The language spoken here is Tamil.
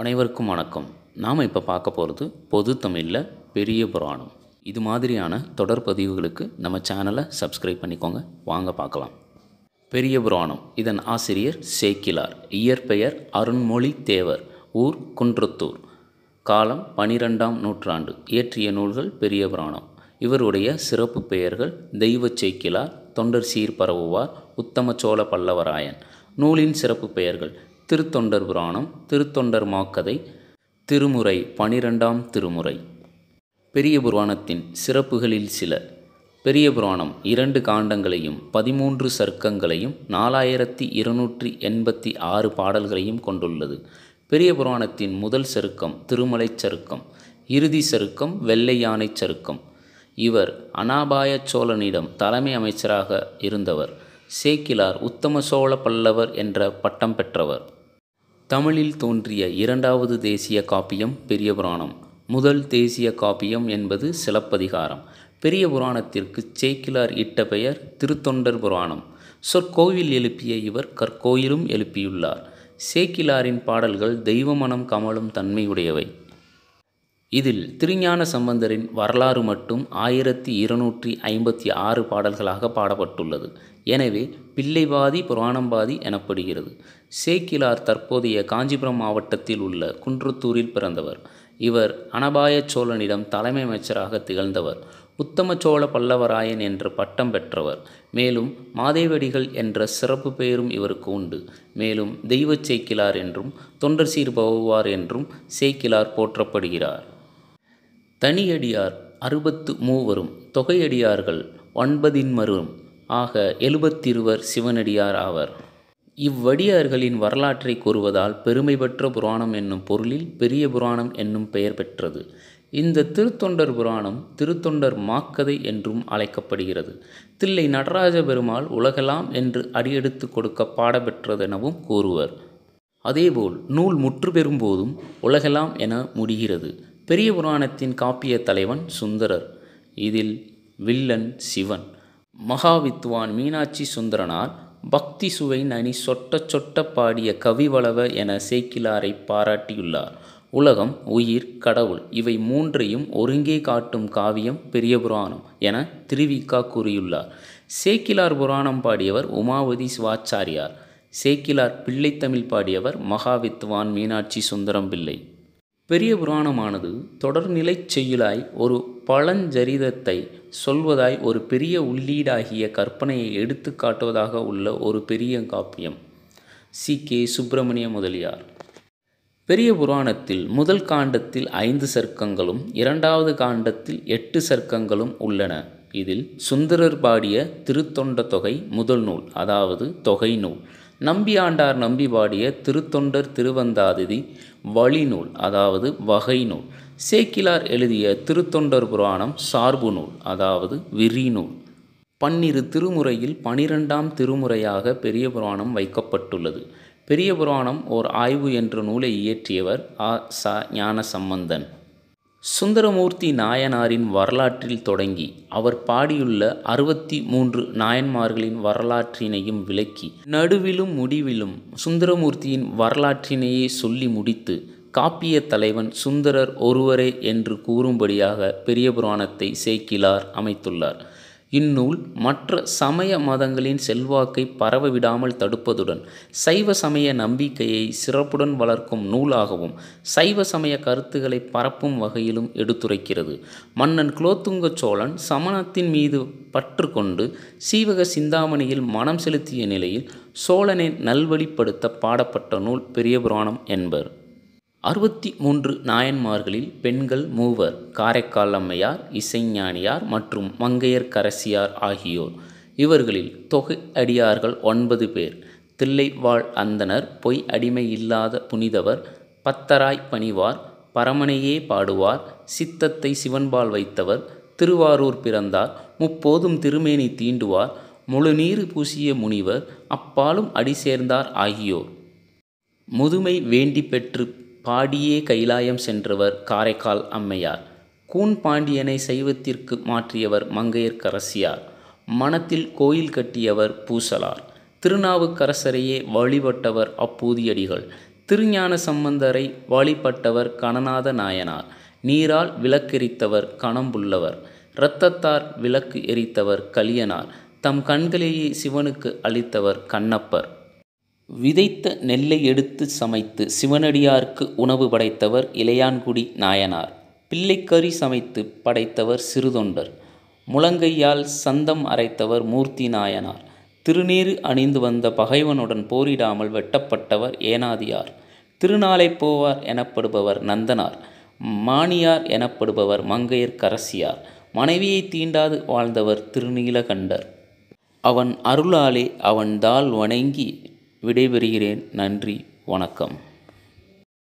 அனைவருக்கும் வணக்கம் நாம் இப்போ பார்க்க போகிறது பொது தமிழில் பெரிய புராணம் இது மாதிரியான தொடர் பதிவுகளுக்கு நம்ம சேனலை சப்ஸ்கிரைப் பண்ணிக்கோங்க வாங்க பார்க்கலாம் பெரிய புராணம் இதன் ஆசிரியர் சேக்கிலார் இயற்பெயர் அருண்மொழி தேவர் ஊர் குன்றத்தூர் காலம் பனிரெண்டாம் நூற்றாண்டு இயற்றிய நூல்கள் பெரிய புராணம் இவருடைய சிறப்பு பெயர்கள் தெய்வ சேக்கிலார் தொண்டர் சீர் பரவுவார் உத்தம சோழ பல்லவராயன் நூலின் சிறப்பு பெயர்கள் திருத்தொண்டர் புராணம் திருத்தொண்டர் மாக்கதை திருமுறை பனிரெண்டாம் திருமுறை பெரிய புராணத்தின் சிறப்புகளில் சில பெரிய புராணம் இரண்டு காண்டங்களையும் பதிமூன்று சர்க்கங்களையும் நாலாயிரத்தி இருநூற்றி எண்பத்தி ஆறு பாடல்களையும் கொண்டுள்ளது பெரிய புராணத்தின் முதல் சருக்கம் திருமலை சருக்கம் இறுதி சருக்கம் வெள்ளை யானை சருக்கம் இவர் அனாபாய சோழனிடம் தலைமை அமைச்சராக இருந்தவர் சேக்கிலார் உத்தம சோழ பல்லவர் என்ற பட்டம் பெற்றவர் தமிழில் தோன்றிய இரண்டாவது தேசிய காப்பியம் பெரிய புராணம் முதல் தேசிய காப்பியம் என்பது சிலப்பதிகாரம் பெரிய புராணத்திற்கு சேக்கிலார் இட்ட பெயர் திருத்தொண்டர் புராணம் சொற்கோவில் எழுப்பிய இவர் கற்கோயிலும் எழுப்பியுள்ளார் சேக்கிலாரின் பாடல்கள் தெய்வமனம் கமலும் தன்மையுடையவை இதில் திருஞான சம்பந்தரின் வரலாறு மட்டும் ஆயிரத்தி இருநூற்றி ஐம்பத்தி ஆறு பாடல்களாக பாடப்பட்டுள்ளது எனவே பிள்ளைவாதி புராணம்பாதி எனப்படுகிறது சேக்கிலார் தற்போதைய காஞ்சிபுரம் மாவட்டத்தில் உள்ள குன்றத்தூரில் பிறந்தவர் இவர் அனபாய சோழனிடம் தலைமை அமைச்சராக திகழ்ந்தவர் உத்தம சோழ பல்லவராயன் என்று பட்டம் பெற்றவர் மேலும் மாதேவடிகள் என்ற சிறப்பு பெயரும் இவருக்கு உண்டு மேலும் தெய்வ சேக்கிலார் என்றும் தொண்டர் சீர் பவுவார் என்றும் சேக்கிலார் போற்றப்படுகிறார் தனியடியார் அறுபத்து மூவரும் தொகையடியார்கள் ஒன்பதின் மரும் ஆக எழுபத்திருவர் சிவனடியார் ஆவர் இவ்வடியார்களின் வரலாற்றை கூறுவதால் பெருமை பெற்ற புராணம் என்னும் பொருளில் பெரிய புராணம் என்னும் பெயர் பெற்றது இந்த திருத்தொண்டர் புராணம் திருத்தொண்டர் மாக்கதை என்றும் அழைக்கப்படுகிறது தில்லை நடராஜ பெருமாள் உலகலாம் என்று அடியெடுத்து கொடுக்க பாடப்பெற்றதெனவும் கூறுவர் அதேபோல் நூல் முற்று பெறும் போதும் உலகலாம் என முடிகிறது பெரிய புராணத்தின் காப்பிய தலைவன் சுந்தரர் இதில் வில்லன் சிவன் மகாவித்வான் மீனாட்சி சுந்தரனார் பக்தி சுவை நனி சொட்ட சொட்ட பாடிய கவிவளவ என சேக்கிலாரை பாராட்டியுள்ளார் உலகம் உயிர் கடவுள் இவை மூன்றையும் ஒருங்கே காட்டும் காவியம் பெரிய புராணம் என திருவிக்கா கூறியுள்ளார் சேக்கிலார் புராணம் பாடியவர் உமாவதி சுவாச்சாரியார் சேக்கிலார் பிள்ளைத்தமிழ் பாடியவர் மகாவித்வான் மீனாட்சி சுந்தரம் பிள்ளை பெரிய புராணமானது தொடர்நிலை செய்யுளாய் ஒரு பழஞ்சரிதத்தை சொல்வதாய் ஒரு பெரிய உள்ளீடாகிய கற்பனையை எடுத்து காட்டுவதாக உள்ள ஒரு பெரிய காப்பியம் சி கே சுப்பிரமணிய முதலியார் பெரிய புராணத்தில் முதல் காண்டத்தில் ஐந்து சர்க்கங்களும் இரண்டாவது காண்டத்தில் எட்டு சர்க்கங்களும் உள்ளன இதில் சுந்தரர் பாடிய திருத்தொண்ட தொகை முதல் நூல் அதாவது தொகை நூல் நம்பியாண்டார் நம்பி பாடிய திருத்தொண்டர் திருவந்தாதிதி வழிநூல் அதாவது வகை நூல் சேக்கிலார் எழுதிய திருத்தொண்டர் புராணம் சார்பு நூல் அதாவது விரிநூல் பன்னிரு திருமுறையில் பனிரெண்டாம் திருமுறையாக பெரிய புராணம் வைக்கப்பட்டுள்ளது பெரிய புராணம் ஓர் ஆய்வு என்ற நூலை இயற்றியவர் ஆ ச ஞான சம்பந்தன் சுந்தரமூர்த்தி நாயனாரின் வரலாற்றில் தொடங்கி அவர் பாடியுள்ள அறுபத்தி மூன்று நாயன்மார்களின் வரலாற்றினையும் விளக்கி நடுவிலும் முடிவிலும் சுந்தரமூர்த்தியின் வரலாற்றினையே சொல்லி முடித்து காப்பிய தலைவன் சுந்தரர் ஒருவரே என்று கூறும்படியாக பெரிய புராணத்தை சேக்கிலார் அமைத்துள்ளார் இந்நூல் மற்ற சமய மதங்களின் செல்வாக்கை பரவவிடாமல் தடுப்பதுடன் சைவ சமய நம்பிக்கையை சிறப்புடன் வளர்க்கும் நூலாகவும் சைவ சமய கருத்துக்களை பரப்பும் வகையிலும் எடுத்துரைக்கிறது மன்னன் குலோத்துங்க சோழன் சமணத்தின் மீது பற்று கொண்டு சீவக சிந்தாமணியில் மனம் செலுத்திய நிலையில் சோழனை நல்வழிப்படுத்த பாடப்பட்ட நூல் பெரியபுராணம் என்பர் அறுபத்தி மூன்று நாயன்மார்களில் பெண்கள் மூவர் காரைக்கால் அம்மையார் இசைஞானியார் மற்றும் கரசியார் ஆகியோர் இவர்களில் தொகை அடியார்கள் ஒன்பது பேர் தில்லைவாழ் அந்தனர் பொய் அடிமை இல்லாத புனிதவர் பத்தராய் பணிவார் பரமனையே பாடுவார் சித்தத்தை சிவன்பால் வைத்தவர் திருவாரூர் பிறந்தார் முப்போதும் திருமேனி தீண்டுவார் முழுநீர் பூசிய முனிவர் அப்பாலும் அடி சேர்ந்தார் ஆகியோர் முதுமை வேண்டி பெற்று பாடியே கைலாயம் சென்றவர் காரைக்கால் அம்மையார் கூன் பாண்டியனை சைவத்திற்கு மாற்றியவர் மங்கையர்க்கரசியார் மனத்தில் கோயில் கட்டியவர் பூசலார் திருநாவுக்கரசரையே வழிபட்டவர் அப்பூதியடிகள் திருஞான சம்பந்தரை வழிபட்டவர் கணநாத நாயனார் நீரால் விளக்கெரித்தவர் கணம்புள்ளவர் இரத்தத்தார் விளக்கு எரித்தவர் கலியனார் தம் கண்களையே சிவனுக்கு அளித்தவர் கண்ணப்பர் விதைத்த நெல்லை எடுத்து சமைத்து சிவனடியாருக்கு உணவு படைத்தவர் இளையான்குடி நாயனார் பிள்ளைக்கறி சமைத்து படைத்தவர் சிறுதொண்டர் முழங்கையால் சந்தம் அரைத்தவர் மூர்த்தி நாயனார் திருநீறு அணிந்து வந்த பகைவனுடன் போரிடாமல் வெட்டப்பட்டவர் ஏனாதியார் திருநாளை போவார் எனப்படுபவர் நந்தனார் மானியார் எனப்படுபவர் கரசியார் மனைவியை தீண்டாது வாழ்ந்தவர் திருநீலகண்டர் அவன் அருளாலே அவன் தாள் வணங்கி விடைபெறுகிறேன் நன்றி வணக்கம்